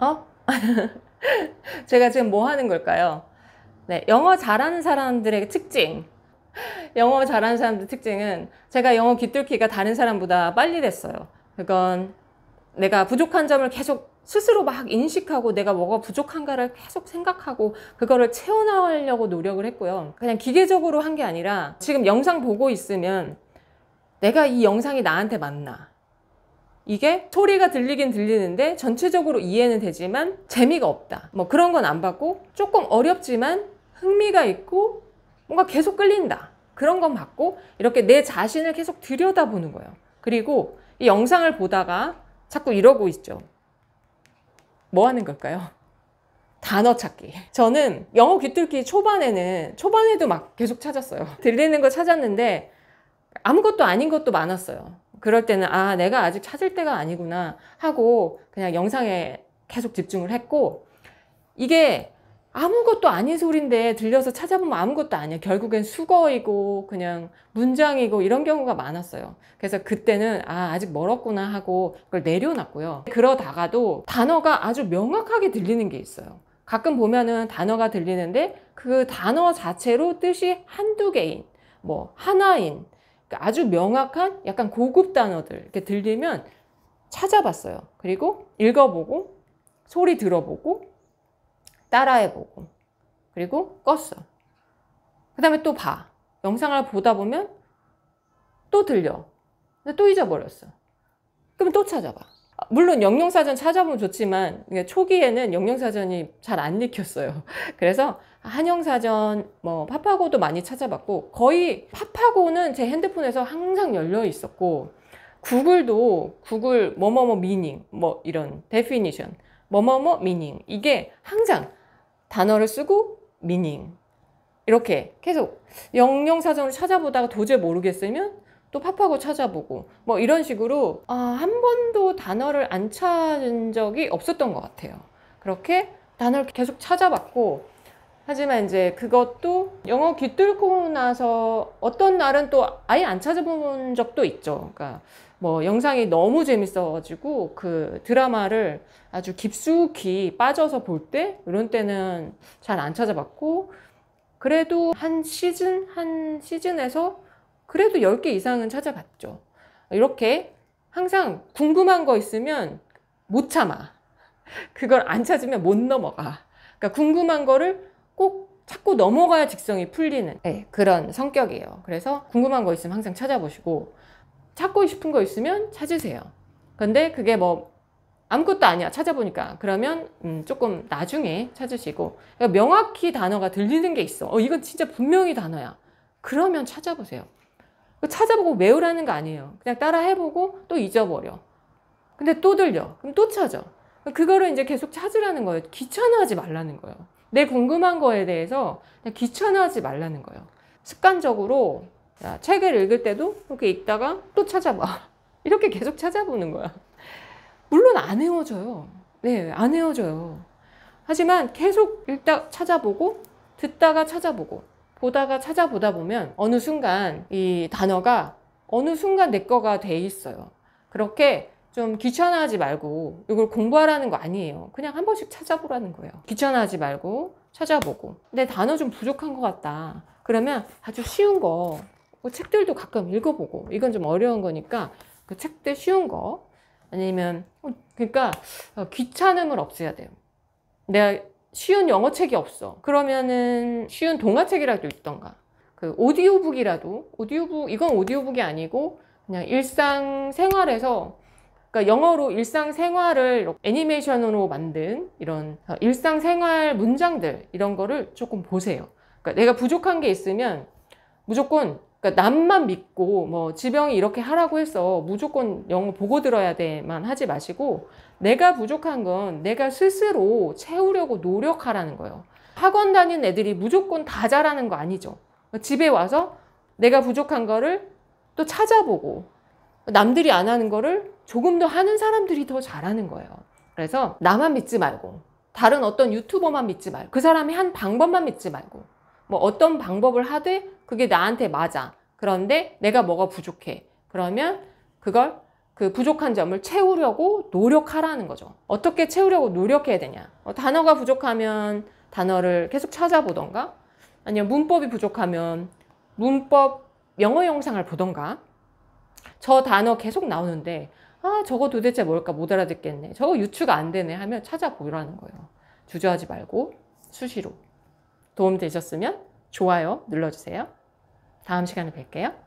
어? 제가 지금 뭐 하는 걸까요? 네, 영어 잘하는 사람들의 특징. 영어 잘하는 사람들 특징은 제가 영어 귀뚫기가 다른 사람보다 빨리 됐어요. 그건 내가 부족한 점을 계속 스스로 막 인식하고 내가 뭐가 부족한가를 계속 생각하고 그거를 채워나가려고 노력을 했고요. 그냥 기계적으로 한 게 아니라 지금 영상 보고 있으면 내가 이 영상이 나한테 맞나? 이게 소리가 들리긴 들리는데 전체적으로 이해는 되지만 재미가 없다. 뭐 그런 건안봤고 조금 어렵지만 흥미가 있고 뭔가 계속 끌린다. 그런 건 받고 이렇게 내 자신을 계속 들여다보는 거예요. 그리고 이 영상을 보다가 자꾸 이러고 있죠. 뭐 하는 걸까요? 단어 찾기. 저는 영어 귀뚫기 초반에는 초반에도 막 계속 찾았어요. 들리는 거 찾았는데 아무것도 아닌 것도 많았어요. 그럴 때는 아 내가 아직 찾을 때가 아니구나 하고 그냥 영상에 계속 집중을 했고 이게 아무것도 아닌 소리인데 들려서 찾아보면 아무것도 아니야. 결국엔 수거이고 그냥 문장이고 이런 경우가 많았어요. 그래서 그때는 아, 아직 멀었구나 하고 그걸 내려놨고요. 그러다가도 단어가 아주 명확하게 들리는 게 있어요. 가끔 보면은 단어가 들리는데 그 단어 자체로 뜻이 한두 개인, 뭐 하나인, 그러니까 아주 명확한 약간 고급 단어들 이렇게 들리면 찾아봤어요. 그리고 읽어보고 소리 들어보고 따라해보고 그리고 껐어. 그 다음에 또 봐. 영상을 보다 보면 또 들려. 근데 또 잊어버렸어. 그럼 또 찾아봐. 물론 영영사전 찾아보면 좋지만 초기에는 영영사전이 잘 안 읽혔어요. 그래서 한영사전, 뭐 파파고도 많이 찾아봤고 거의 파파고는 제 핸드폰에서 항상 열려 있었고 구글도 구글 뭐뭐뭐 미닝 뭐 이런 데피니션 뭐뭐뭐 미닝 이게 항상 단어를 쓰고 미닝 이렇게 계속 영영사전을 찾아보다가 도저히 모르겠으면 또 팝하고 찾아보고 뭐 이런 식으로 아, 한 번도 단어를 안 찾은 적이 없었던 것 같아요. 그렇게 단어를 계속 찾아봤고 하지만 이제 그것도 영어 귀뚫고 나서 어떤 날은 또 아예 안 찾아본 적도 있죠. 그러니까 뭐 영상이 너무 재밌어가지고 그 드라마를 아주 깊숙이 빠져서 볼 때 이런 때는 잘 안 찾아봤고 그래도 한 시즌 한 시즌에서 그래도 10개 이상은 찾아봤죠. 이렇게 항상 궁금한 거 있으면 못 참아. 그걸 안 찾으면 못 넘어가. 그러니까 궁금한 거를 꼭 찾고 넘어가야 직성이 풀리는 네, 그런 성격이에요. 그래서 궁금한 거 있으면 항상 찾아보시고 찾고 싶은 거 있으면 찾으세요. 근데 그게 뭐 아무것도 아니야 찾아보니까 그러면 음, 조금 나중에 찾으시고 그러니까 명확히 단어가 들리는 게 있어 어, 이건 진짜 분명히 단어야 그러면 찾아보세요 그 찾아보고 외우라는 거 아니에요 그냥 따라 해보고 또 잊어버려 근데 또 들려 그럼 또 찾아 그거를 이제 계속 찾으라는 거예요 귀찮아하지 말라는 거예요 내 궁금한 거에 대해서 귀찮아하지 말라는 거예요. 습관적으로 책을 읽을 때도 이렇게 읽다가 또 찾아봐. 이렇게 계속 찾아보는 거야. 물론 안 헤어져요. 네, 안 헤어져요. 하지만 계속 읽다 찾아보고 듣다가 찾아보고 보다가 찾아보다 보면 어느 순간 이 단어가 어느 순간 내 거가 돼 있어요. 그렇게 좀 귀찮아하지 말고 이걸 공부하라는 거 아니에요. 그냥 한 번씩 찾아보라는 거예요. 귀찮아하지 말고 찾아보고 내 단어 좀 부족한 것 같다. 그러면 아주 쉬운 거 그 책들도 가끔 읽어보고 이건 좀 어려운 거니까 그 책들 쉬운 거 아니면 어, 그러니까 어, 귀찮음을 없애야 돼요. 내가 쉬운 영어 책이 없어. 그러면은 쉬운 동화책이라도 있던가 그 오디오북이라도 오디오북 이건 오디오북이 아니고 그냥 일상 생활에서 그러니까 영어로 일상생활을 애니메이션으로 만든 이런 어, 일상생활 문장들 이런 거를 조금 보세요. 그러니까 내가 부족한 게 있으면 무조건 그러니까 남만 믿고 뭐 지병이 이렇게 하라고 해서 무조건 영어 보고 들어야 돼만 하지 마시고 내가 부족한 건 내가 스스로 채우려고 노력하라는 거예요. 학원 다니는 애들이 무조건 다 잘하는 거 아니죠. 집에 와서 내가 부족한 거를 또 찾아보고 남들이 안 하는 거를 조금 더 하는 사람들이 더 잘하는 거예요. 그래서 나만 믿지 말고 다른 어떤 유튜버만 믿지 말고 그 사람이 한 방법만 믿지 말고 뭐 어떤 방법을 하되 그게 나한테 맞아. 그런데 내가 뭐가 부족해. 그러면 그걸 그 부족한 점을 채우려고 노력하라는 거죠. 어떻게 채우려고 노력해야 되냐. 뭐 단어가 부족하면 단어를 계속 찾아보던가 아니면 문법이 부족하면 문법 영어 영상을 보던가 저 단어 계속 나오는데 아 저거 도대체 뭘까 못 알아듣겠네 저거 유추가 안 되네 하면 찾아보라는 거예요 주저하지 말고 수시로 도움 되셨으면 좋아요 눌러주세요 다음 시간에 뵐게요